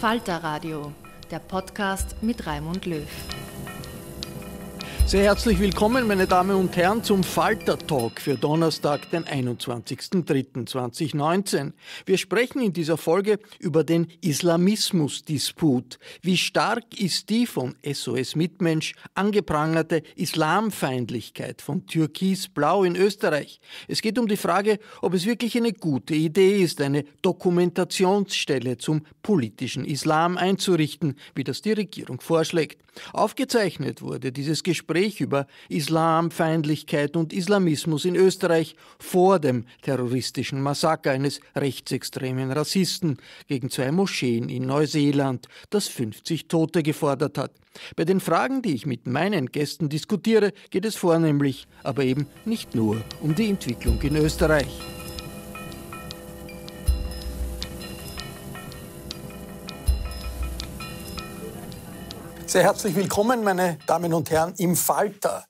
Falter Radio, der Podcast mit Raimund Löw. Sehr herzlich willkommen, meine Damen und Herren, zum Falter Talk für Donnerstag, den 21.03.2019. Wir sprechen in dieser Folge über den Islamismus-Disput. Wie stark ist die von SOS Mitmensch angeprangerte Islamfeindlichkeit von Türkis Blau in Österreich? Es geht um die Frage, ob es wirklich eine gute Idee ist, eine Dokumentationsstelle zum politischen Islam einzurichten, wie das die Regierung vorschlägt. Aufgezeichnet wurde dieses Gespräch über Islamfeindlichkeit und Islamismus in Österreich vor dem terroristischen Massaker eines rechtsextremen Rassisten gegen zwei Moscheen in Neuseeland, das 50 Tote gefordert hat. Bei den Fragen, die ich mit meinen Gästen diskutiere, geht es vornehmlich, aber eben nicht nur um die Entwicklung in Österreich. Sehr herzlich willkommen, meine Damen und Herren, im Falter.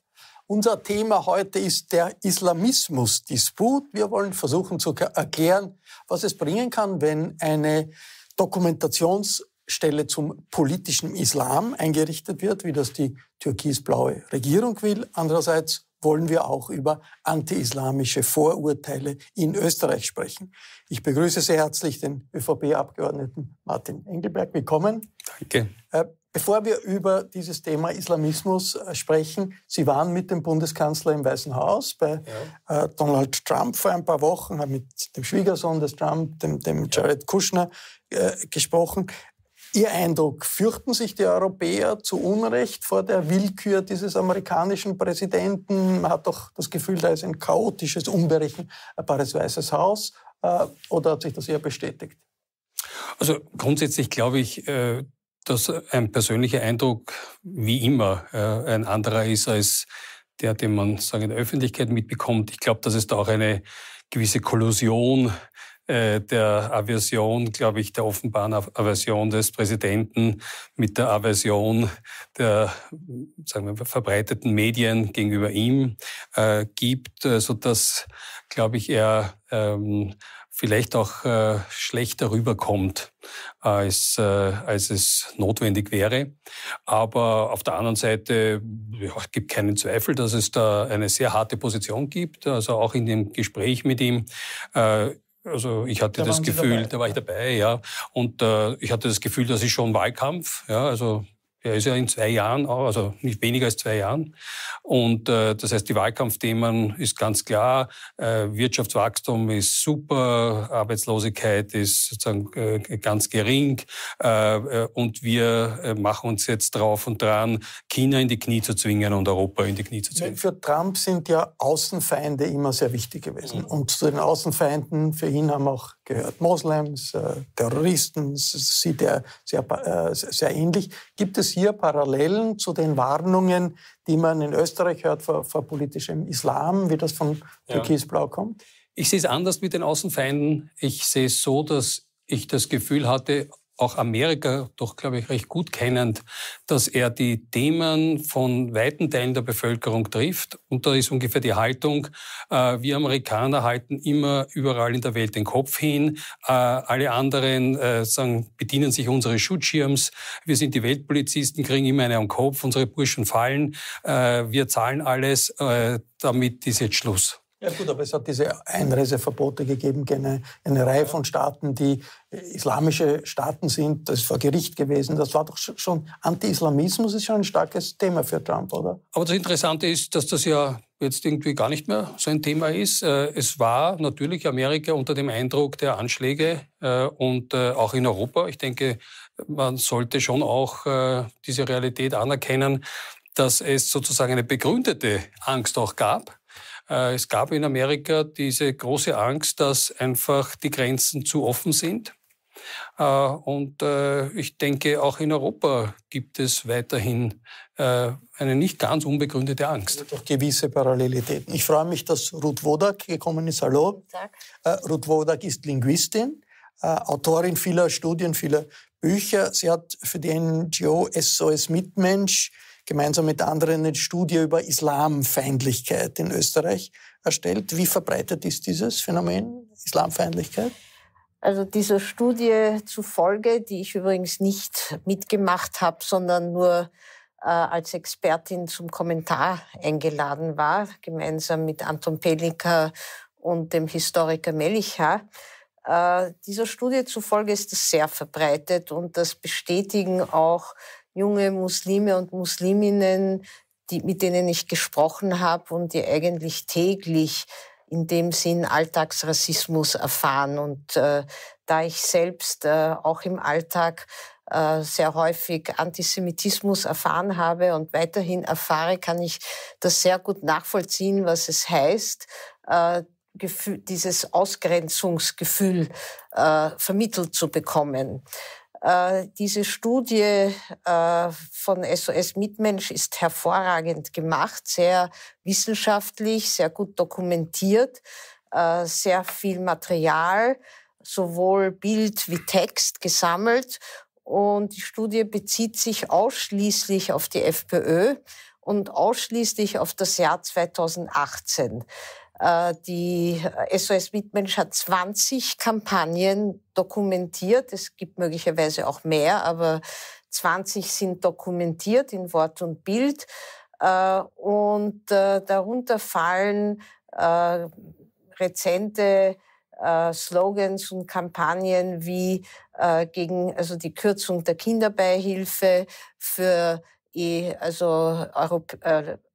Unser Thema heute ist der Islamismus-Disput. Wir wollen versuchen zu erklären, was es bringen kann, wenn eine Dokumentationsstelle zum politischen Islam eingerichtet wird, wie das die türkisblaue Regierung will. Andererseits wollen wir auch über anti-islamische Vorurteile in Österreich sprechen. Ich begrüße sehr herzlich den ÖVP-Abgeordneten Martin Engelberg. Willkommen. Danke. Äh, Bevor wir über dieses Thema Islamismus äh, sprechen, Sie waren mit dem Bundeskanzler im Weißen Haus bei ja. Äh, Donald Trump vor ein paar Wochen, haben mit dem Schwiegersohn des Trump, dem, dem Jared Kushner, äh, gesprochen. Ihr Eindruck, fürchten sich die Europäer zu Unrecht vor der Willkür dieses amerikanischen Präsidenten? Man hat doch das Gefühl, da ist ein chaotisches, unberechenbares Weißes Haus. Äh, oder hat sich das eher bestätigt? Also grundsätzlich glaube ich, dass ein persönlicher Eindruck wie immer ein anderer ist als der, den man sagen, in der Öffentlichkeit mitbekommt. Ich glaube, dass es da auch eine gewisse Kollusion äh, der Aversion, glaube ich, der offenbaren Aversion des Präsidenten mit der Aversion der sagen wir, verbreiteten Medien gegenüber ihm äh, gibt, äh, sodass, glaube ich, er ähm, vielleicht auch äh, schlechter rüberkommt, äh, als, äh, als es notwendig wäre. Aber auf der anderen Seite ja, gibt keinen Zweifel, dass es da eine sehr harte Position gibt. Also auch in dem Gespräch mit ihm. Äh, also ich hatte da das Gefühl, dabei. da war ich dabei, ja. Und äh, ich hatte das Gefühl, das ist schon Wahlkampf. Ja, also er ist ja in zwei Jahren, also nicht weniger als zwei Jahren. Und äh, das heißt, die Wahlkampfthemen ist ganz klar. Äh, Wirtschaftswachstum ist super, Arbeitslosigkeit ist sozusagen äh, ganz gering. Äh, äh und wir äh, machen uns jetzt drauf und dran, China in die Knie zu zwingen und Europa in die Knie zu zwingen. Für Trump sind ja Außenfeinde immer sehr wichtig gewesen. Mhm. Und zu den Außenfeinden, für ihn haben auch gehört Moslems, äh, Terroristen, sieht er sehr, sehr ähnlich. Gibt es hier Parallelen zu den Warnungen, die man in Österreich hört vor, vor politischem Islam, wie das von Türkis Blau kommt? Ich sehe es anders mit den Außenfeinden. Ich sehe es so, dass ich das Gefühl hatte, auch Amerika doch, glaube ich, recht gut kennend, dass er die Themen von weiten Teilen der Bevölkerung trifft. Und da ist ungefähr die Haltung, äh, wir Amerikaner halten immer überall in der Welt den Kopf hin, äh, alle anderen äh, sagen, bedienen sich unseres Schutzschirms, wir sind die Weltpolizisten, kriegen immer eine am Kopf, unsere Burschen fallen, äh, wir zahlen alles, äh, damit ist jetzt Schluss. Ja gut, aber es hat diese Einreiseverbote gegeben eine, eine Reihe von Staaten, die äh, islamische Staaten sind. Das ist vor Gericht gewesen. Das war doch schon, Anti-Islamismus ist schon ein starkes Thema für Trump, oder? Aber das Interessante ist, dass das ja jetzt irgendwie gar nicht mehr so ein Thema ist. Äh, es war natürlich Amerika unter dem Eindruck der Anschläge äh, und auch in Europa. Ich denke, man sollte schon auch diese Realität anerkennen, dass es sozusagen eine begründete Angst auch gab äh, es gab in Amerika diese große Angst, dass einfach die Grenzen zu offen sind. Äh, und äh, ich denke, auch in Europa gibt es weiterhin eine nicht ganz unbegründete Angst. Doch gewisse Parallelitäten. Ich freue mich, dass Ruth Wodak gekommen ist. Hallo. Ruth Wodak ist Linguistin, Autorin vieler Studien, vieler Bücher. Sie hat für die NGO SOS Mitmensch gemeinsam mit anderen eine Studie über Islamfeindlichkeit in Österreich erstellt. Wie verbreitet ist dieses Phänomen Islamfeindlichkeit? Also dieser Studie zufolge, die ich übrigens nicht mitgemacht habe, sondern nur äh, als Expertin zum Kommentar eingeladen war, gemeinsam mit Anton Pelika und dem Historiker Melicha. Äh, dieser Studie zufolge ist das sehr verbreitet und das bestätigen auch junge Muslime und Musliminnen, die, mit denen ich gesprochen habe und die eigentlich täglich in dem Sinn Alltagsrassismus erfahren. Und äh, da ich selbst äh, auch im Alltag äh, sehr häufig Antisemitismus erfahren habe und weiterhin erfahre, kann ich das sehr gut nachvollziehen, was es heißt, äh, dieses Ausgrenzungsgefühl äh, vermittelt zu bekommen. Äh, diese Studie äh, von SOS Mitmensch ist hervorragend gemacht, sehr wissenschaftlich, sehr gut dokumentiert, äh, sehr viel Material, sowohl Bild wie Text gesammelt. Und die Studie bezieht sich ausschließlich auf die FPÖ und ausschließlich auf das Jahr 2018. Äh, die SOS äh, Mitmensch hat 20 Kampagnen dokumentiert. Es gibt möglicherweise auch mehr, aber 20 sind dokumentiert in Wort und Bild. Äh, und darunter fallen rezente Slogans und Kampagnen wie gegen also die Kürzung der Kinderbeihilfe für e, also Europ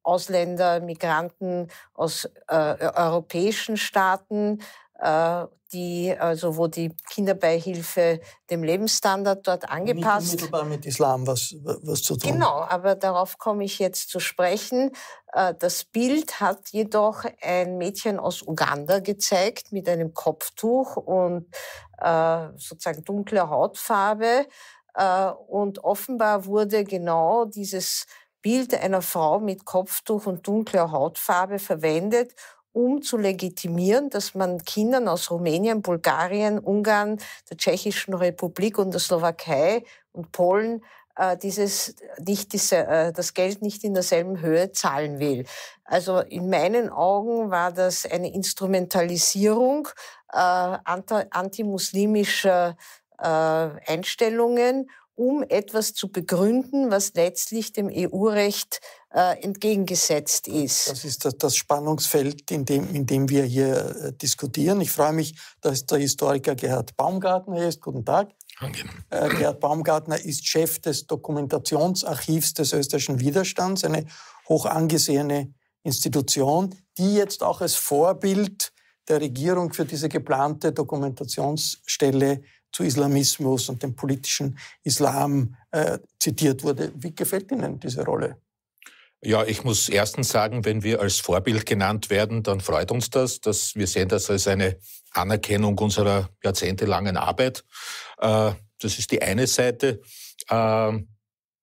Ausländer, Migranten aus äh, europäischen Staaten, äh, die, also wo die Kinderbeihilfe dem Lebensstandard dort angepasst. Mit, unmittelbar mit Islam was, was zu tun. Genau, aber darauf komme ich jetzt zu sprechen. Äh, das Bild hat jedoch ein Mädchen aus Uganda gezeigt mit einem Kopftuch und äh, sozusagen dunkler Hautfarbe. Äh, und offenbar wurde genau dieses Bild einer Frau mit Kopftuch und dunkler Hautfarbe verwendet, um zu legitimieren, dass man Kindern aus Rumänien, Bulgarien, Ungarn, der Tschechischen Republik und der Slowakei und Polen äh, dieses nicht diese, äh, das Geld nicht in derselben Höhe zahlen will. Also in meinen Augen war das eine Instrumentalisierung äh, antimuslimischer äh, Einstellungen um etwas zu begründen, was letztlich dem EU-Recht äh, entgegengesetzt ist. Das ist das, das Spannungsfeld, in dem, in dem wir hier äh, diskutieren. Ich freue mich, dass der Historiker Gerhard Baumgartner hier ist. Guten Tag. Angenehm. Äh, Gerhard Baumgartner ist Chef des Dokumentationsarchivs des österreichischen Widerstands, eine hoch angesehene Institution, die jetzt auch als Vorbild der Regierung für diese geplante Dokumentationsstelle zu Islamismus und dem politischen Islam äh, zitiert wurde. Wie gefällt Ihnen diese Rolle? Ja, ich muss erstens sagen, wenn wir als Vorbild genannt werden, dann freut uns das, dass wir sehen das als eine Anerkennung unserer jahrzehntelangen Arbeit. Äh, das ist die eine Seite. Äh,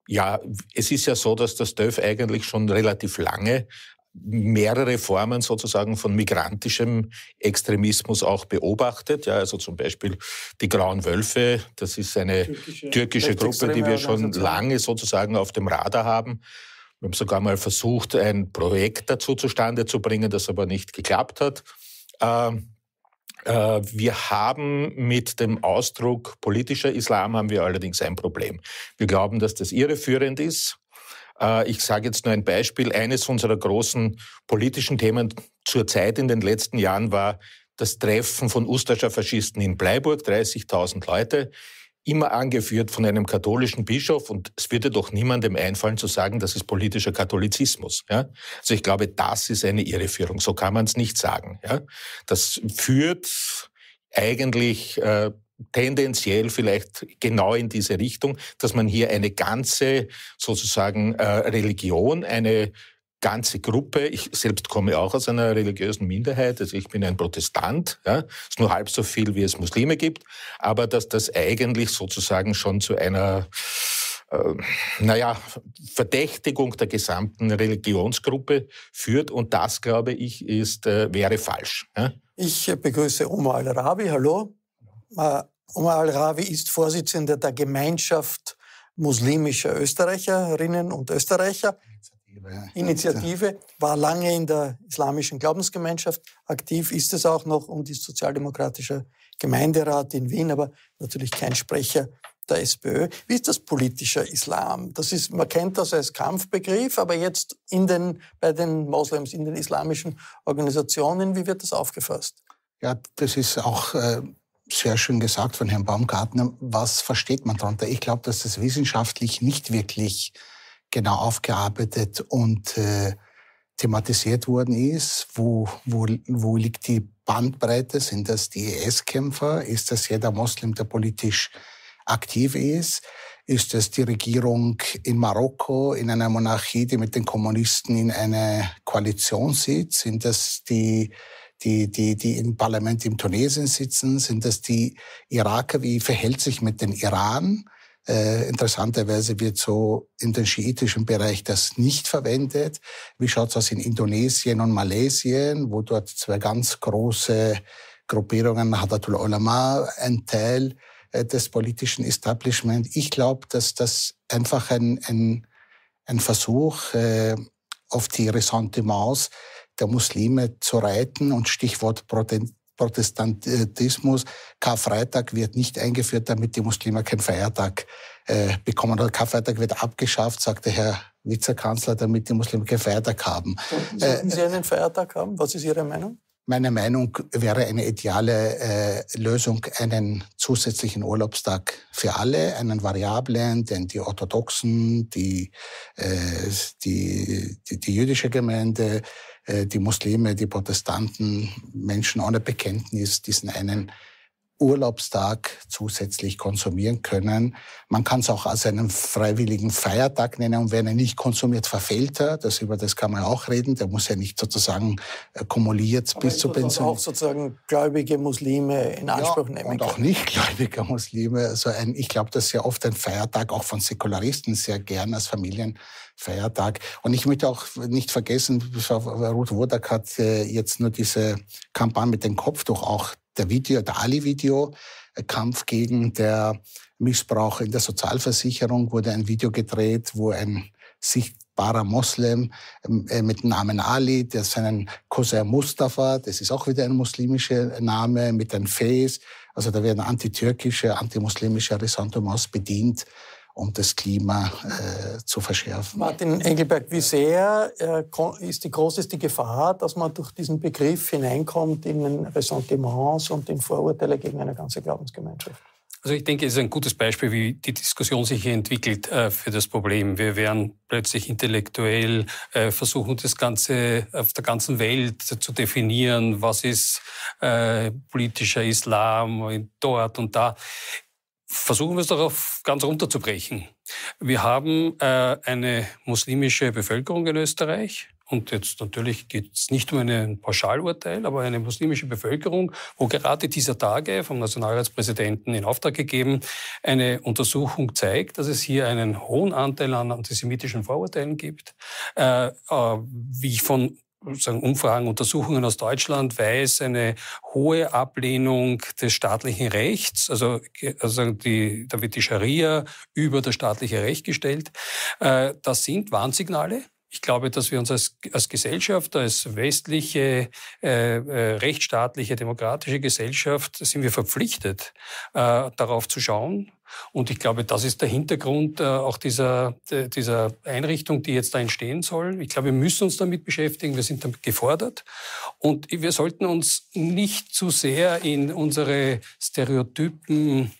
ja, es ist ja so, dass das DÖF eigentlich schon relativ lange mehrere Formen sozusagen von migrantischem Extremismus auch beobachtet. Ja, also zum Beispiel die Grauen Wölfe, das ist eine türkische, türkische Gruppe, die wir schon lange sozusagen auf dem Radar haben. Wir haben sogar mal versucht, ein Projekt dazu zustande zu bringen, das aber nicht geklappt hat. Ähm, äh, wir haben mit dem Ausdruck politischer Islam haben wir allerdings ein Problem. Wir glauben, dass das irreführend ist. Äh, ich sage jetzt nur ein Beispiel. Eines unserer großen politischen Themen zur Zeit in den letzten Jahren war das Treffen von Ustascher Faschisten in Bleiburg, 30.000 Leute, immer angeführt von einem katholischen Bischof. Und es würde doch niemandem einfallen zu sagen, das ist politischer Katholizismus. Ja? Also ich glaube, das ist eine Irreführung. So kann man es nicht sagen. Ja? Das führt eigentlich äh, tendenziell vielleicht genau in diese Richtung, dass man hier eine ganze sozusagen äh, Religion, eine ganze Gruppe, ich selbst komme auch aus einer religiösen Minderheit, also ich bin ein Protestant, ja, ist nur halb so viel, wie es Muslime gibt, aber dass das eigentlich sozusagen schon zu einer äh, naja, Verdächtigung der gesamten Religionsgruppe führt. Und das, glaube ich, ist, äh, wäre falsch. Ja? Ich begrüße Omar Al-Arabi. Hallo. Äh, Omar al-Rawi ist Vorsitzender der Gemeinschaft muslimischer Österreicherinnen und Österreicher. Initiative. Initiative war lange in der islamischen Glaubensgemeinschaft aktiv, ist es auch noch und ist sozialdemokratischer Gemeinderat in Wien, aber natürlich kein Sprecher der SPÖ. Wie ist das politischer Islam? Das ist, man kennt das als Kampfbegriff, aber jetzt in den, bei den Moslems, in den islamischen Organisationen, wie wird das aufgefasst? Ja, das ist auch äh, sehr schön gesagt von Herrn Baumgartner, was versteht man darunter? Ich glaube, dass das wissenschaftlich nicht wirklich genau aufgearbeitet und äh, thematisiert worden ist. Wo, wo, wo liegt die Bandbreite? Sind das die IS-Kämpfer? E ist das jeder Moslem, der politisch aktiv ist? Ist das die Regierung in Marokko, in einer Monarchie, die mit den Kommunisten in einer Koalition sitzt? Sind das die die, die, die im Parlament in Tunesien sitzen? Sind das die Iraker? Wie verhält sich mit dem Iran? Äh, interessanterweise wird so in den schiitischen Bereich das nicht verwendet. Wie schaut es aus in Indonesien und Malesien, wo dort zwei ganz große Gruppierungen, Hadatul Ulama, ein Teil äh, des politischen Establishment. Ich glaube, dass das einfach ein, ein, ein Versuch äh, auf die Ressentiments der Muslime zu reiten. Und Stichwort Protestantismus, Karfreitag wird nicht eingeführt, damit die Muslime keinen Feiertag äh, bekommen. Der Karfreitag wird abgeschafft, sagte Herr Vizekanzler, damit die Muslime keinen Feiertag haben. Äh, sollten Sie einen Feiertag haben? Was ist Ihre Meinung? Meine Meinung wäre eine ideale äh, Lösung, einen zusätzlichen Urlaubstag für alle, einen variablen, denn die Orthodoxen, die, äh, die, die, die jüdische Gemeinde, äh, die Muslime, die Protestanten, Menschen ohne Bekenntnis diesen einen Urlaubstag zusätzlich konsumieren können. Man kann es auch als einen freiwilligen Feiertag nennen und wenn er nicht konsumiert, verfällt er. Das über das kann man auch reden. Der muss ja nicht sozusagen äh, kumuliert bis zur Pension. Auch sozusagen gläubige Muslime in Anspruch ja, nehmen. Und kann. auch nicht gläubige Muslime. Also ein, ich glaube, das ist ja oft ein Feiertag auch von Säkularisten sehr gern als Familienfeiertag. Und ich möchte auch nicht vergessen, Frau Ruth Wodak hat äh, jetzt nur diese Kampagne mit dem Kopftuch auch der Video, der Ali-Video, Kampf gegen der Missbrauch in der Sozialversicherung wurde ein Video gedreht, wo ein sichtbarer Moslem ähm, äh, mit Namen Ali, der seinen Cousin Mustafa, das ist auch wieder ein muslimischer Name, mit einem Face, also da werden antitürkische, antimuslimische Ressentiments bedient um das Klima äh, zu verschärfen. Martin Engelberg, wie sehr äh, ist, die, groß Gefahr, dass man durch diesen Begriff hineinkommt in Ressentiments und in Vorurteile gegen eine ganze Glaubensgemeinschaft? Also ich denke, es ist ein gutes Beispiel, wie die Diskussion sich hier entwickelt äh, für das Problem. Wir werden plötzlich intellektuell, äh, versuchen das Ganze auf der ganzen Welt zu definieren, was ist äh, politischer Islam dort und da. Versuchen wir es darauf ganz runterzubrechen. Wir haben äh, eine muslimische Bevölkerung in Österreich. Und jetzt natürlich geht es nicht um ein Pauschalurteil, aber eine muslimische Bevölkerung, wo gerade dieser Tage vom Nationalratspräsidenten in Auftrag gegeben eine Untersuchung zeigt, dass es hier einen hohen Anteil an antisemitischen Vorurteilen gibt. Äh, äh, wie ich von sagen Umfragen, Untersuchungen aus Deutschland weiß eine hohe Ablehnung des staatlichen Rechts, also, also die, da wird die Scharia über das staatliche Recht gestellt. Äh, das sind Warnsignale. Ich glaube, dass wir uns als, als Gesellschaft, als westliche, äh, äh rechtsstaatliche, demokratische Gesellschaft, sind wir verpflichtet, äh, darauf zu schauen, und ich glaube, das ist der Hintergrund äh, auch dieser, dieser Einrichtung, die jetzt da entstehen soll. Ich glaube, wir müssen uns damit beschäftigen, wir sind damit gefordert. Und wir sollten uns nicht zu sehr in unsere Stereotypen,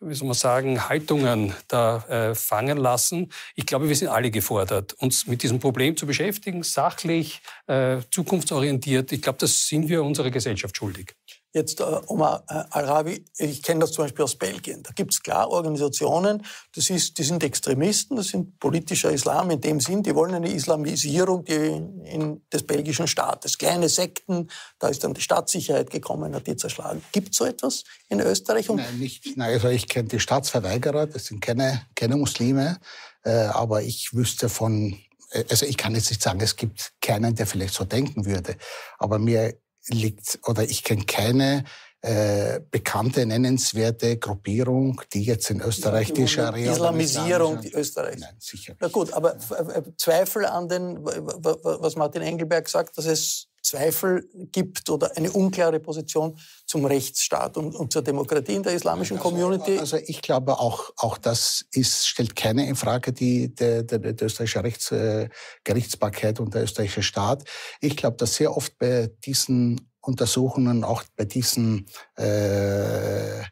wie soll man sagen, Haltungen da äh, fangen lassen. Ich glaube, wir sind alle gefordert, uns mit diesem Problem zu beschäftigen, sachlich, äh, zukunftsorientiert. Ich glaube, das sind wir unserer Gesellschaft schuldig. Jetzt äh, Omar äh, Al-Rabi, ich kenne das zum Beispiel aus Belgien. Da gibt es klar Organisationen, das ist, die sind Extremisten, das sind politischer Islam in dem Sinn, die wollen eine Islamisierung die, in, des belgischen Staates. Kleine Sekten, da ist dann die Staatssicherheit gekommen, hat die zerschlagen. Gibt es so etwas in Österreich? Und nein, nicht, nein, also ich kenne die Staatsverweigerer, das sind keine, keine Muslime, äh, aber ich wüsste von, äh, also ich kann jetzt nicht sagen, es gibt keinen, der vielleicht so denken würde, aber mir liegt oder ich kenne keine äh, bekannte, nennenswerte Gruppierung, die jetzt in Österreich die Scharia... Islamisierung die Österreichs. Nein, sicher Na gut, aber äh, äh, Zweifel an den, was Martin Engelberg sagt, dass es Zweifel gibt oder eine unklare Position zum Rechtsstaat und, und zur Demokratie in der islamischen also, Community. Also ich glaube auch, auch das ist, stellt keine in Frage die, der, der, der österreichische Rechts, äh, Gerichtsbarkeit und der österreichische Staat. Ich glaube, dass sehr oft bei diesen Untersuchungen, auch bei diesen äh,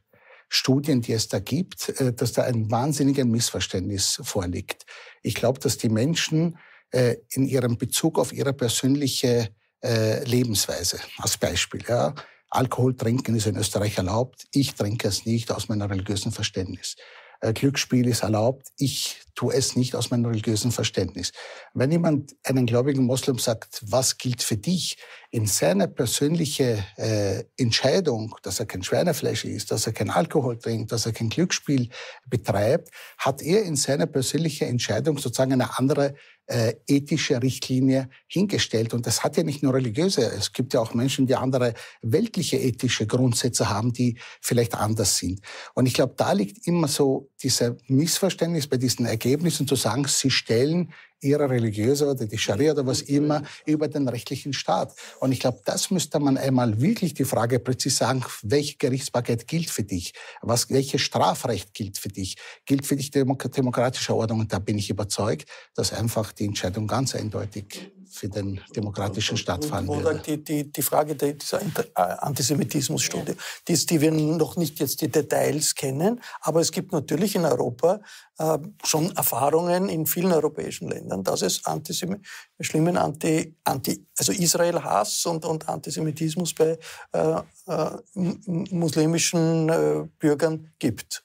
Studien, die es da gibt, äh, dass da ein wahnsinniges Missverständnis vorliegt. Ich glaube, dass die Menschen äh, in ihrem Bezug auf ihre persönliche äh, Lebensweise als Beispiel. Ja. Alkohol trinken ist in Österreich erlaubt. Ich trinke es nicht aus meinem religiösen Verständnis. Äh, Glücksspiel ist erlaubt. Ich tue es nicht aus meinem religiösen Verständnis. Wenn jemand einen gläubigen Moslem sagt, was gilt für dich, in seine persönliche äh, Entscheidung, dass er kein Schweinefleisch isst, dass er kein Alkohol trinkt, dass er kein Glücksspiel betreibt, hat er in seiner persönlichen Entscheidung sozusagen eine andere äh, ethische Richtlinie hingestellt. Und das hat ja nicht nur religiöse, es gibt ja auch Menschen, die andere weltliche ethische Grundsätze haben, die vielleicht anders sind. Und ich glaube, da liegt immer so dieser Missverständnis bei diesen Ergebnissen zu sagen, sie stellen ihre religiöse oder die Scharia oder was immer über den rechtlichen Staat. Und ich glaube, das müsste man einmal wirklich die Frage präzise sagen, welche Gerichtsbarkeit gilt für dich? Was, welches Strafrecht gilt für dich? Gilt für dich die demokratische Ordnung? Und da bin ich überzeugt, dass einfach die Entscheidung ganz eindeutig für den demokratischen Staat fallen würde. die, die, die Frage dieser äh, Antisemitismusstudie, die, die wir noch nicht jetzt die Details kennen, aber es gibt natürlich in Europa ähm, schon Erfahrungen in vielen europäischen Ländern, dass es Antisem schlimmen Anti, Anti, also Israel-Hass und, und Antisemitismus bei äh, äh, muslimischen äh, Bürgern gibt.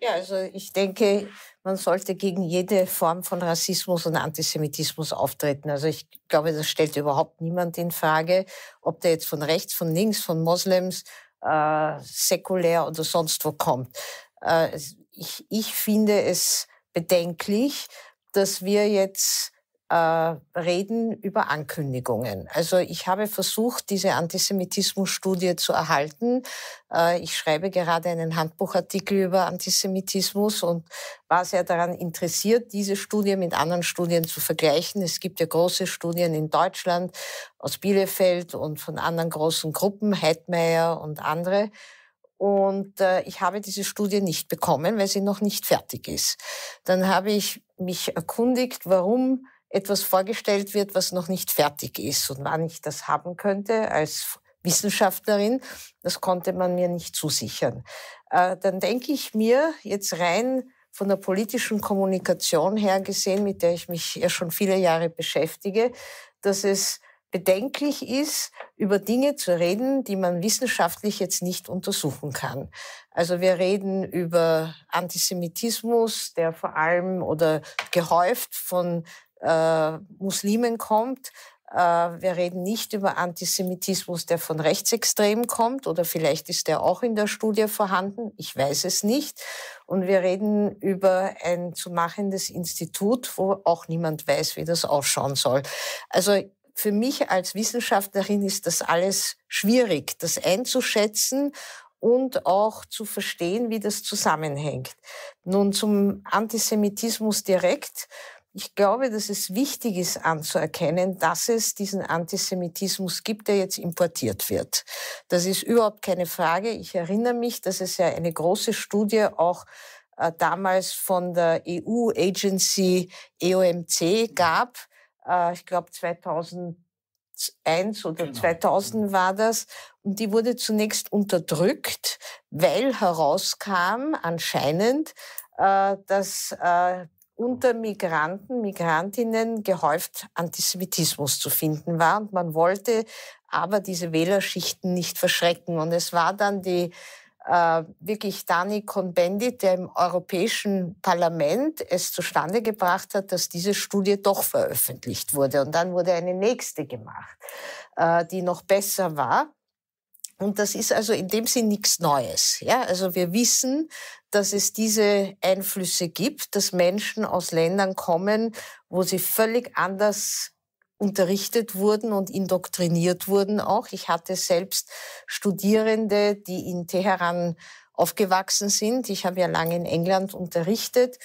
Ja, also ich denke, man sollte gegen jede Form von Rassismus und Antisemitismus auftreten. Also ich glaube, das stellt überhaupt niemand in Frage, ob der jetzt von rechts, von links, von Moslems, äh, säkulär oder sonst wo kommt. Äh, ich, ich finde es bedenklich, dass wir jetzt äh, reden über Ankündigungen. Also ich habe versucht, diese Antisemitismusstudie zu erhalten. Äh, ich schreibe gerade einen Handbuchartikel über Antisemitismus und war sehr daran interessiert, diese Studie mit anderen Studien zu vergleichen. Es gibt ja große Studien in Deutschland, aus Bielefeld und von anderen großen Gruppen, Heidmeier und andere. Und äh, ich habe diese Studie nicht bekommen, weil sie noch nicht fertig ist. Dann habe ich mich erkundigt, warum etwas vorgestellt wird, was noch nicht fertig ist und wann ich das haben könnte als Wissenschaftlerin. Das konnte man mir nicht zusichern. Äh, dann denke ich mir jetzt rein von der politischen Kommunikation her gesehen, mit der ich mich ja schon viele Jahre beschäftige, dass es bedenklich ist, über Dinge zu reden, die man wissenschaftlich jetzt nicht untersuchen kann. Also wir reden über Antisemitismus, der vor allem oder gehäuft von äh, Muslimen kommt. Äh, wir reden nicht über Antisemitismus, der von Rechtsextremen kommt oder vielleicht ist der auch in der Studie vorhanden. Ich weiß es nicht. Und wir reden über ein zu machendes Institut, wo auch niemand weiß, wie das ausschauen soll. Also für mich als Wissenschaftlerin ist das alles schwierig, das einzuschätzen und auch zu verstehen, wie das zusammenhängt. Nun zum Antisemitismus direkt. Ich glaube, dass es wichtig ist anzuerkennen, dass es diesen Antisemitismus gibt, der jetzt importiert wird. Das ist überhaupt keine Frage. Ich erinnere mich, dass es ja eine große Studie auch äh, damals von der EU-Agency EOMC gab, äh, ich glaube 2001 oder genau. 2000 genau. war das. Und die wurde zunächst unterdrückt, weil herauskam anscheinend, äh, dass äh, genau. unter Migranten, Migrantinnen gehäuft Antisemitismus zu finden war. Und man wollte aber diese Wählerschichten nicht verschrecken. Und es war dann die äh, wirklich Dani Cohn-Bendit, der im Europäischen Parlament es zustande gebracht hat, dass diese Studie doch veröffentlicht wurde. Und dann wurde eine nächste gemacht, äh, die noch besser war. Und das ist also in dem Sinn nichts Neues. Ja? Also wir wissen, dass es diese Einflüsse gibt, dass Menschen aus Ländern kommen, wo sie völlig anders unterrichtet wurden und indoktriniert wurden auch. Ich hatte selbst Studierende, die in Teheran aufgewachsen sind. Ich habe ja lange in England unterrichtet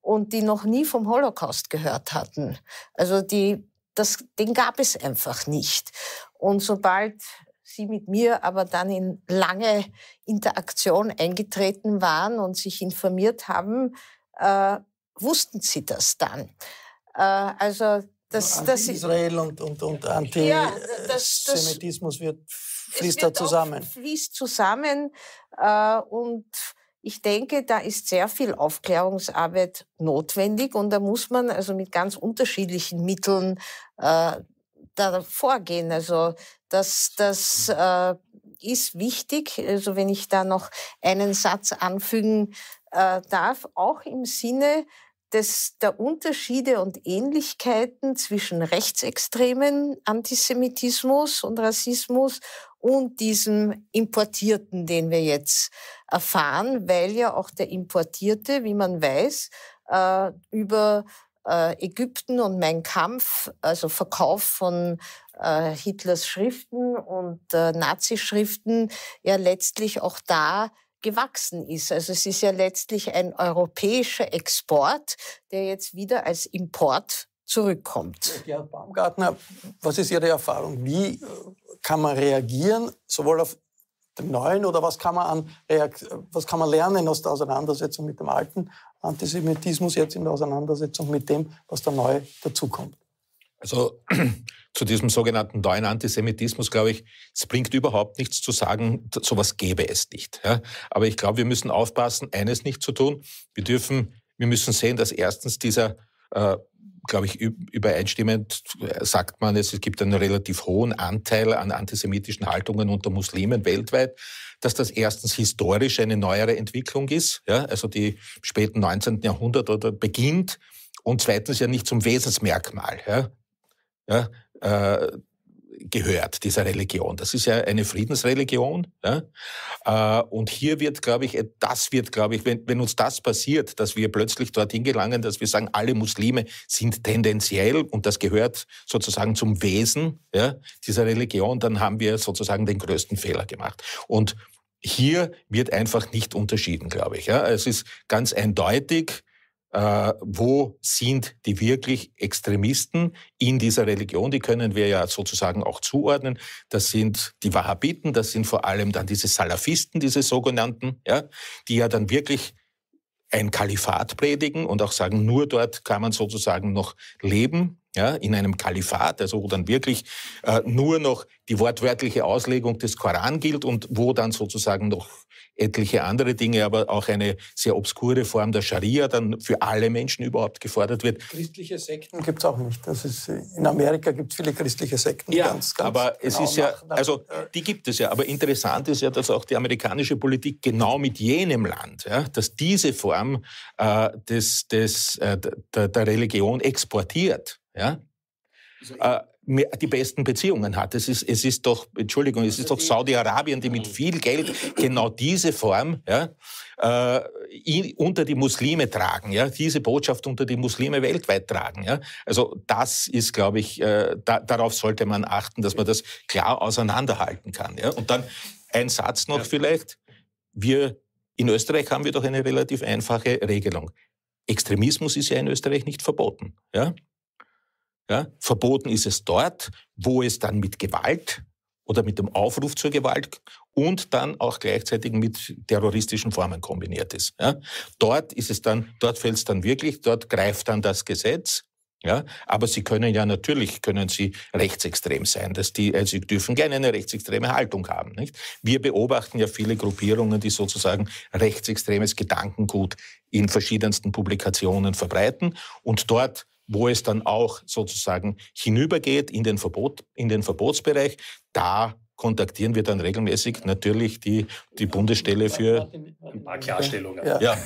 und die noch nie vom Holocaust gehört hatten. Also die, das, den gab es einfach nicht. Und sobald sie mit mir aber dann in lange Interaktion eingetreten waren und sich informiert haben, äh, wussten sie das dann. Äh, also das, also das Israel und, und, und Antisemitismus ja, wird, fließt da zusammen. Fließt zusammen äh, und ich denke, da ist sehr viel Aufklärungsarbeit notwendig und da muss man also mit ganz unterschiedlichen Mitteln äh, da vorgehen. Also das, das äh, ist wichtig. Also wenn ich da noch einen Satz anfügen äh, darf, auch im Sinne des, der Unterschiede und Ähnlichkeiten zwischen rechtsextremen Antisemitismus und Rassismus und diesem Importierten, den wir jetzt erfahren, weil ja auch der Importierte, wie man weiß, äh, über äh, Ägypten und Mein Kampf, also Verkauf von äh, Hitlers Schriften und äh, Nazi-Schriften, ja letztlich auch da gewachsen ist. Also es ist ja letztlich ein europäischer Export, der jetzt wieder als Import zurückkommt. Ja, Baumgartner, was ist Ihre Erfahrung? Wie äh, kann man reagieren, sowohl auf dem Neuen oder was kann man, an, was kann man lernen aus der Auseinandersetzung mit dem alten Antisemitismus, jetzt in der Auseinandersetzung mit dem, was da neu dazukommt? Also zu diesem sogenannten neuen Antisemitismus, glaube ich, es bringt überhaupt nichts zu sagen, sowas gäbe es nicht. Ja? Aber ich glaube, wir müssen aufpassen, eines nicht zu tun. Wir dürfen, wir müssen sehen, dass erstens dieser, äh, glaube ich, übereinstimmend äh, sagt man es, es gibt einen relativ hohen Anteil an antisemitischen Haltungen unter Muslimen weltweit, dass das erstens historisch eine neuere Entwicklung ist, ja? also die späten 19. Jahrhundert oder beginnt und zweitens ja nicht zum Wesensmerkmal. Ja? ja, äh, gehört, dieser Religion. Das ist ja eine Friedensreligion. Ja? Äh, und hier wird, glaube ich, äh, das wird, glaube ich, wenn, wenn uns das passiert, dass wir plötzlich dorthin gelangen, dass wir sagen, alle Muslime sind tendenziell, und das gehört sozusagen zum Wesen ja, dieser Religion, dann haben wir sozusagen den größten Fehler gemacht. Und hier wird einfach nicht unterschieden, glaube ich. Ja? Es ist ganz eindeutig, äh, wo sind die wirklich Extremisten in dieser Religion? Die können wir ja sozusagen auch zuordnen. Das sind die Wahhabiten, das sind vor allem dann diese Salafisten, diese sogenannten, ja, die ja dann wirklich ein Kalifat predigen und auch sagen, nur dort kann man sozusagen noch leben ja, in einem Kalifat, also wo dann wirklich äh, nur noch die wortwörtliche Auslegung des Koran gilt und wo dann sozusagen noch etliche andere Dinge, aber auch eine sehr obskure Form der Scharia dann für alle Menschen überhaupt gefordert wird. Christliche Sekten gibt es auch nicht. Das ist, in Amerika gibt es viele christliche Sekten. Ja, ganz, ganz aber genau es ist ja, also äh, die gibt es ja. Aber interessant ist ja, dass auch die amerikanische Politik genau mit jenem Land, ja, dass diese Form äh, des, des, äh, der, der Religion exportiert ja, also äh, die besten Beziehungen hat. Es ist, es ist doch, Entschuldigung, es also ist doch Saudi-Arabien, die mit mhm. viel Geld genau diese Form ja, äh, unter die Muslime tragen, ja, diese Botschaft unter die Muslime weltweit tragen. Ja. Also das ist, glaube ich, äh, da, darauf sollte man achten, dass man das klar auseinanderhalten kann. Ja. Und dann ein Satz noch ja. vielleicht. Wir in Österreich haben wir doch eine relativ einfache Regelung. Extremismus ist ja in Österreich nicht verboten. Ja? Ja? Verboten ist es dort, wo es dann mit Gewalt oder mit dem Aufruf zur Gewalt und dann auch gleichzeitig mit terroristischen Formen kombiniert ist. Ja? Dort ist es dann, dort fällt es dann wirklich, dort greift dann das Gesetz. Ja, aber sie können ja natürlich können sie rechtsextrem sein, dass die also sie dürfen gerne eine rechtsextreme Haltung haben, nicht? Wir beobachten ja viele Gruppierungen, die sozusagen rechtsextremes Gedankengut in verschiedensten Publikationen verbreiten und dort wo es dann auch sozusagen hinübergeht in den, Verbot, in den Verbotsbereich, da kontaktieren wir dann regelmäßig natürlich die, die Bundesstelle für... Ein paar Klarstellungen. Ja. ja.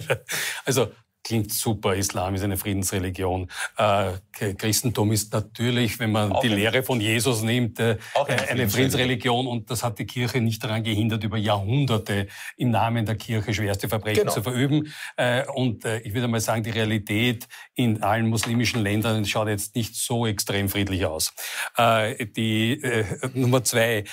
also klingt super, Islam ist eine Friedensreligion. Äh, Christentum ist natürlich, wenn man auch die Lehre von Jesus nimmt, äh, eine, eine Friedensreligion und das hat die Kirche nicht daran gehindert, über Jahrhunderte im Namen der Kirche schwerste Verbrechen genau. zu verüben. Äh, und äh, ich würde mal sagen, die Realität in allen muslimischen Ländern schaut jetzt nicht so extrem friedlich aus. Äh, die äh, Nummer zwei,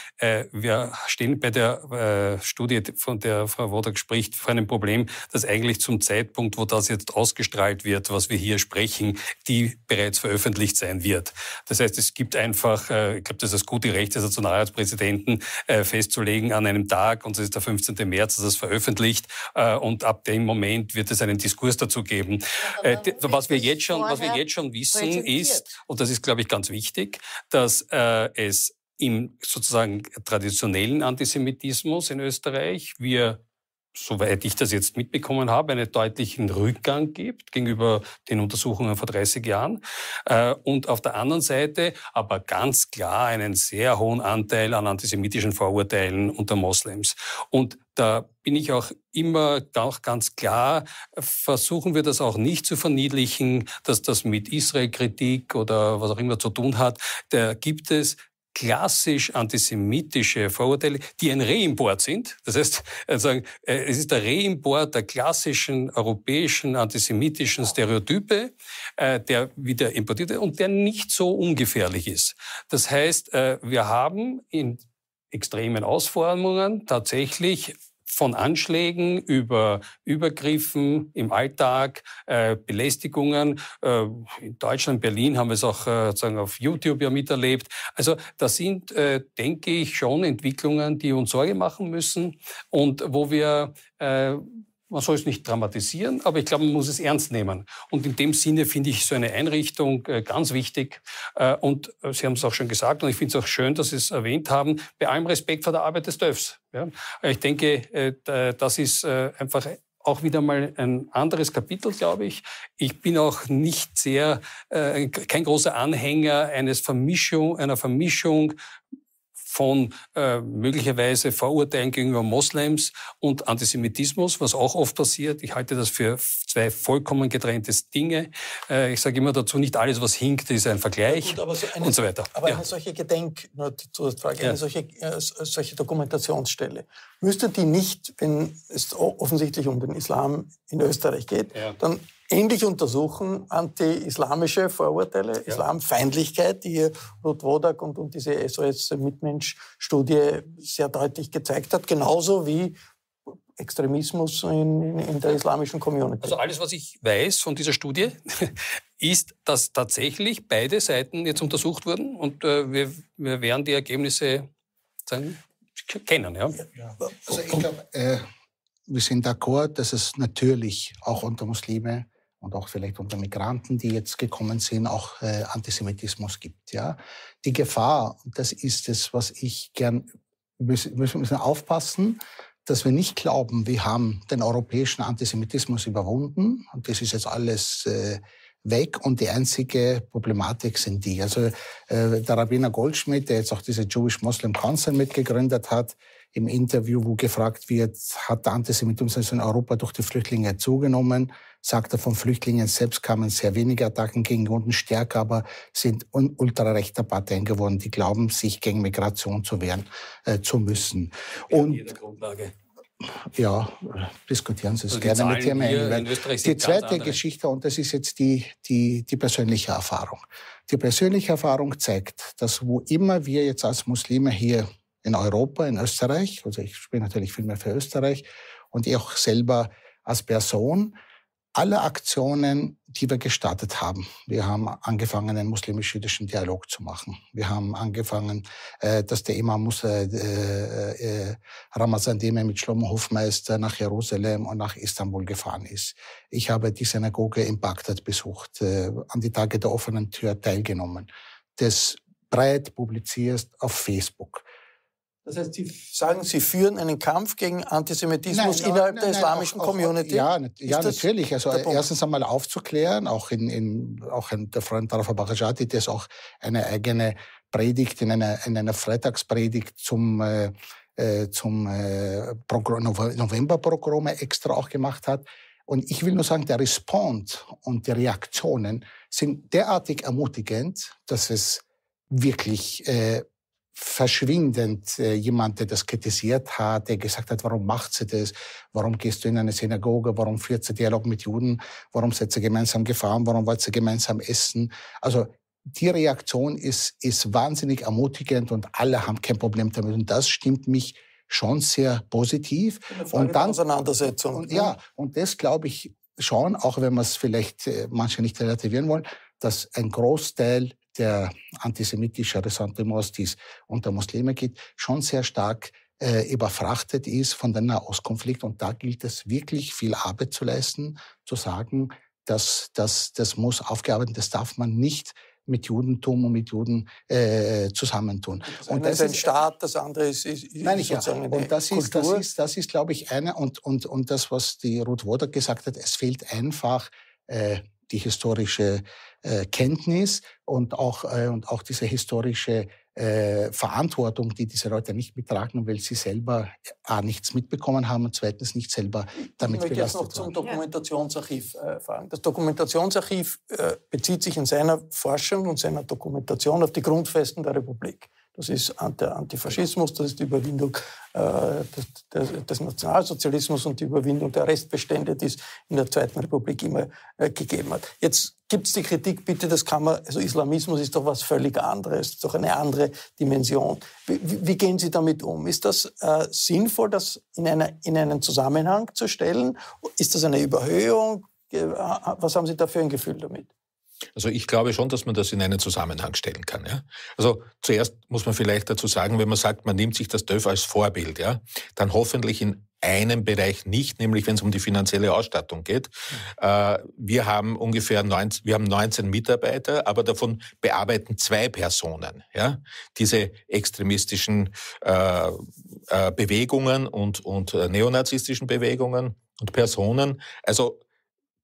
wir stehen bei der Studie, von der Frau Wodak spricht, vor einem Problem, das eigentlich zum Zeitpunkt, wo das jetzt jetzt ausgestrahlt wird, was wir hier sprechen, die bereits veröffentlicht sein wird. Das heißt, es gibt einfach, äh, ich glaube, das ist das gute Recht des Nationalratspräsidenten, äh, festzulegen an einem Tag, und das ist der 15. März, dass es veröffentlicht, äh, und ab dem Moment wird es einen Diskurs dazu geben. was, wir jetzt schon, was wir jetzt schon wissen ist, und das ist, glaube ich, ganz wichtig, dass es im sozusagen traditionellen Antisemitismus in Österreich wir soweit ich das jetzt mitbekommen habe, einen deutlichen Rückgang gibt gegenüber den Untersuchungen vor 30 Jahren. Äh, und auf der anderen Seite aber ganz klar einen sehr hohen Anteil an antisemitischen Vorurteilen unter Moslems. Und da bin ich auch immer auch ganz klar, versuchen wir das auch nicht zu verniedlichen, dass das mit Israel-Kritik oder was auch immer zu tun hat. Da gibt es klassisch antisemitische Vorurteile, die ein Reimport sind. Das heißt, äh, äh, es ist der Reimport der klassischen europäischen antisemitischen Stereotype, äh, der wieder importiert wird und der nicht so ungefährlich ist. Das heißt, wir haben in extremen Ausformungen tatsächlich von Anschlägen über Übergriffen im Alltag, äh, Belästigungen. Äh, in Deutschland, Berlin haben wir es auch äh, sozusagen auf YouTube ja miterlebt. Also das sind, äh, denke ich, schon Entwicklungen, die uns Sorge machen müssen und wo wir äh, man soll es nicht dramatisieren, aber ich glaube, man muss es ernst nehmen. Und in dem Sinne finde ich so eine Einrichtung äh, ganz wichtig. Äh, und äh, Sie haben es auch schon gesagt und ich finde es auch schön, dass Sie es erwähnt haben, bei allem Respekt vor der Arbeit des DÖFs. Ich denke, das ist einfach auch wieder mal ein anderes Kapitel, glaube ich. Ich bin auch nicht sehr, kein großer Anhänger eines Vermischung, einer Vermischung von äh, möglicherweise Vorurteilen gegenüber Moslems und Antisemitismus, was auch oft passiert. Ich halte das für zwei vollkommen getrennte Dinge. Äh, ich sage immer dazu, nicht alles, was hinkt, ist ein Vergleich ja, gut, so eine, und so weiter. Aber ja. eine solche Gedenk, nur die Zusatzfrage, ja. solche, äh, solche Dokumentationsstelle, müsste die nicht, wenn es offensichtlich um den Islam in Österreich geht, dann ähnlich untersuchen anti-islamische Vorurteile, ja. Islamfeindlichkeit, die hier Ruth Wodak und, und diese SOS-Mitmensch-Studie sehr deutlich gezeigt hat, genauso wie Extremismus in, in, in, der islamischen Community. Also alles, was ich weiß von dieser Studie, ist, dass tatsächlich beide Seiten jetzt untersucht wurden und äh, wir, wir, werden die Ergebnisse sagen, kennen. Ja? ja. Also ich glaube, äh, wir sind d'accord, dass es natürlich auch unter Muslime und auch vielleicht unter Migranten, die jetzt gekommen sind, auch äh, Antisemitismus gibt. Ja, die Gefahr, das ist es, was ich gern müssen, müssen aufpassen, dass wir nicht glauben, wir haben den europäischen Antisemitismus überwunden und das ist jetzt alles äh, weg und die einzige Problematik sind die. Also äh, der Rabbiner Goldschmidt, der jetzt auch diese Jewish Muslim Council mitgegründet hat, im Interview, wo gefragt wird, hat der Antisemitismus also in Europa durch die Flüchtlinge zugenommen? Sagt er, von Flüchtlingen selbst kamen sehr wenige Attacken gegen Juden, stärker aber sind ultrarechter Parteien geworden, die glauben, sich gegen Migration zu wehren äh, zu müssen. Wir Und ja, diskutieren Sie es also gerne mit Herrn Engel. Die zweite Geschichte, und das ist jetzt die, die, die persönliche Erfahrung. Die persönliche Erfahrung zeigt, dass wo immer wir jetzt als Muslime hier in Europa, in Österreich. Also ich spiele natürlich viel mehr für Österreich und ich auch selber als Person. Alle Aktionen, die wir gestartet haben. Wir haben angefangen, einen muslimisch-jüdischen Dialog zu machen. Wir haben angefangen, äh, dass der Imam Musa, äh, äh, Ramazan Demir mit Shlomo Hofmeister nach Jerusalem und nach Istanbul gefahren ist. Ich habe die Synagoge in Bagdad besucht, an die Tage der offenen Tür teilgenommen. Das breit publiziert auf Facebook. Das heißt, Sie sagen, Sie führen einen Kampf gegen Antisemitismus nein, innerhalb nein, der islamischen auch, Community? Auch, ja, ja natürlich. Also erstens einmal aufzuklären, auch in, in auch in der Freund Rafa Bajati, der ist auch eine eigene Predigt, in einer, in einer Freitagspredigt zum, äh, äh zum äh, november Novemberprogramme extra auch gemacht hat. Und ich will nur sagen, der Respond und die Reaktionen sind derartig ermutigend, dass es wirklich äh, verschwindend äh, jemand, der das kritisiert hat, der gesagt hat, warum macht sie das? Warum gehst du in eine Synagoge? Warum führt sie Dialog mit Juden? Warum setzt sie gemeinsam gefahren? Warum wollt sie gemeinsam essen? Also die Reaktion ist, ist wahnsinnig ermutigend und alle haben kein Problem damit. Und das stimmt mich schon sehr positiv. Und dann Auseinandersetzung. Und, ne? ja, und das glaube ich schon, auch wenn wir es vielleicht äh, manche nicht relativieren wollen, dass ein Großteil der antisemitische Ressentiments, die es unter Muslime gibt, schon sehr stark äh, überfrachtet ist von dem Nahostkonflikt. Und da gilt es wirklich viel Arbeit zu leisten, zu sagen, dass das, das muss aufgearbeitet, das darf man nicht mit Judentum und mit Juden äh, zusammentun. Das und das ist ein ist, Staat, das andere ist, ist nein, ich sozusagen ja. und das ist, das ist, das ist, glaube ich, eine und und und das, was die Ruth Woder gesagt hat, es fehlt einfach äh, die historische äh, Kenntnis und auch, äh, und auch diese historische äh, Verantwortung, die diese Leute nicht mittragen, weil sie selber äh, A, nichts mitbekommen haben und zweitens nicht selber damit belastet waren. Ich möchte jetzt noch zum Dokumentationsarchiv äh, fragen. Das Dokumentationsarchiv äh, bezieht sich in seiner Forschung und seiner Dokumentation auf die Grundfesten der Republik das ist der Antifaschismus, genau. das ist die Überwindung äh, des, Nationalsozialismus und die Überwindung der Restbestände, die es in der Zweiten Republik immer äh, gegeben hat. Jetzt gibt es die Kritik, bitte, das kann man, also Islamismus ist doch was völlig anderes, ist doch eine andere Dimension. Wie, wie gehen Sie damit um? Ist das äh, sinnvoll, das in, einer, in einen Zusammenhang zu stellen? Ist das eine Überhöhung? Äh, was haben Sie da für ein Gefühl damit? Also ich glaube schon, dass man das in einen Zusammenhang stellen kann. Ja? Also zuerst muss man vielleicht dazu sagen, wenn man sagt, man nimmt sich das DÖF als Vorbild, ja, dann hoffentlich in einem Bereich nicht, nämlich wenn es um die finanzielle Ausstattung geht. Mhm. Äh, wir haben ungefähr 19, wir haben 19 Mitarbeiter, aber davon bearbeiten zwei Personen ja, diese extremistischen äh, äh Bewegungen und, und äh, neonazistischen Bewegungen und Personen. Also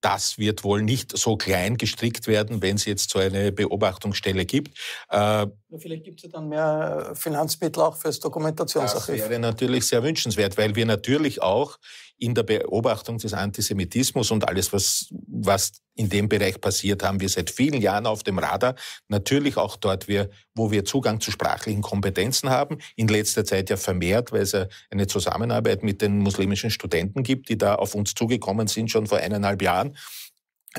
das wird wohl nicht so klein gestrickt werden, wenn es jetzt so eine Beobachtungsstelle gibt. Äh, Vielleicht gibt es ja dann mehr äh, Finanzmittel auch für das Dokumentationsarchiv. Das wäre natürlich sehr wünschenswert, weil wir natürlich auch in der Beobachtung des Antisemitismus und alles, was, was in dem Bereich passiert, haben wir seit vielen Jahren auf dem Radar. Natürlich auch dort, wo wir Zugang zu sprachlichen Kompetenzen haben. In letzter Zeit ja vermehrt, weil es eine Zusammenarbeit mit den muslimischen Studenten gibt, die da auf uns zugekommen sind schon vor eineinhalb Jahren.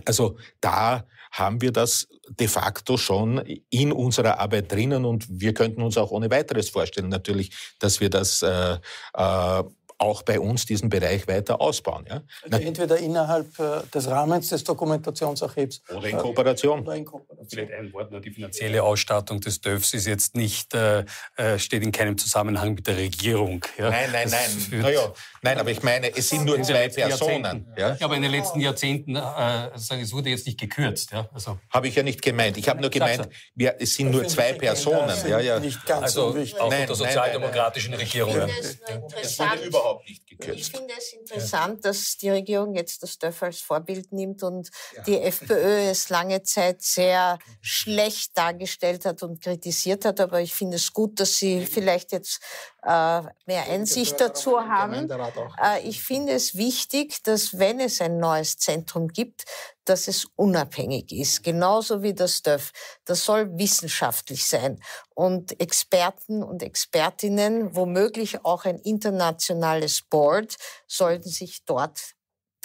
Also da haben wir das de facto schon in unserer Arbeit drinnen und wir könnten uns auch ohne weiteres vorstellen, natürlich, dass wir das äh, äh, auch bei uns diesen Bereich weiter ausbauen. Ja? Also entweder innerhalb äh, des Rahmens des Dokumentationsarchivs. Oder in Kooperation. Oder in Kooperation. Vielleicht ein Wort die finanzielle Ausstattung des DÖFs ist jetzt nicht, äh, äh, steht in keinem Zusammenhang mit der Regierung. Ja? Nein, nein, das nein. Naja, Nein, aber ich meine, es sind nur zwei Personen. Ja? ja, aber in den letzten Jahrzehnten, äh, sagen, es wurde jetzt nicht gekürzt. Ja? Also, habe ich ja nicht gemeint. Ich habe nur gemeint, wir, es sind nur zwei Personen. Ja, ja. Nicht ganz also unwichtig. auch nein, der sozialdemokratischen nein, nein, Regierung. Ja. Es wurde überhaupt nicht gekürzt. Ich finde es interessant, dass die Regierung jetzt das DÖF als Vorbild nimmt und ja. die FPÖ es lange Zeit sehr schlecht dargestellt hat und kritisiert hat. Aber ich finde es gut, dass sie vielleicht jetzt äh, mehr Einsicht dazu haben. Äh, ich finde es wichtig, dass wenn es ein neues Zentrum gibt, dass es unabhängig ist, genauso wie das DÖF. Das soll wissenschaftlich sein und Experten und Expertinnen, womöglich auch ein internationales Board, sollten sich dort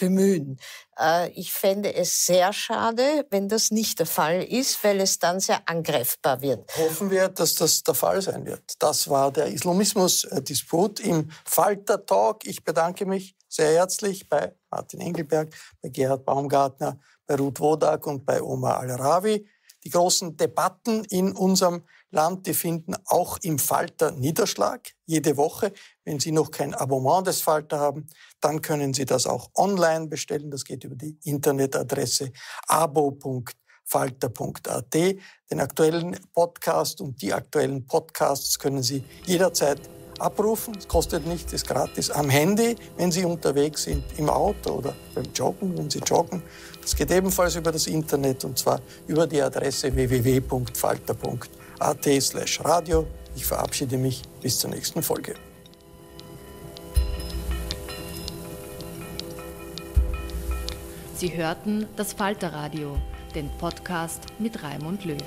bemühen. Äh, ich fände es sehr schade, wenn das nicht der Fall ist, weil es dann sehr angreifbar wird. Hoffen wir, dass das der Fall sein wird. Das war der Islamismus-Disput im Falter Talk. Ich bedanke mich sehr herzlich bei Martin Engelberg, bei Gerhard Baumgartner, bei Ruth Wodak und bei Omar Al-Rawi. Die großen Debatten in unserem Land, die finden auch im Falter Niederschlag jede Woche. Wenn Sie noch kein Abonnement des Falter haben, dann können Sie das auch online bestellen. Das geht über die Internetadresse abo.falter.at. Den aktuellen Podcast und die aktuellen Podcasts können Sie jederzeit abrufen. Es kostet nichts, ist gratis. Am Handy, wenn Sie unterwegs sind, im Auto oder beim Joggen, wenn Sie joggen. Das geht ebenfalls über das Internet und zwar über die Adresse www.falter.at at radio. Ich verabschiede mich bis zur nächsten Folge. Sie hörten das Falterradio, den Podcast mit Raimund Löw.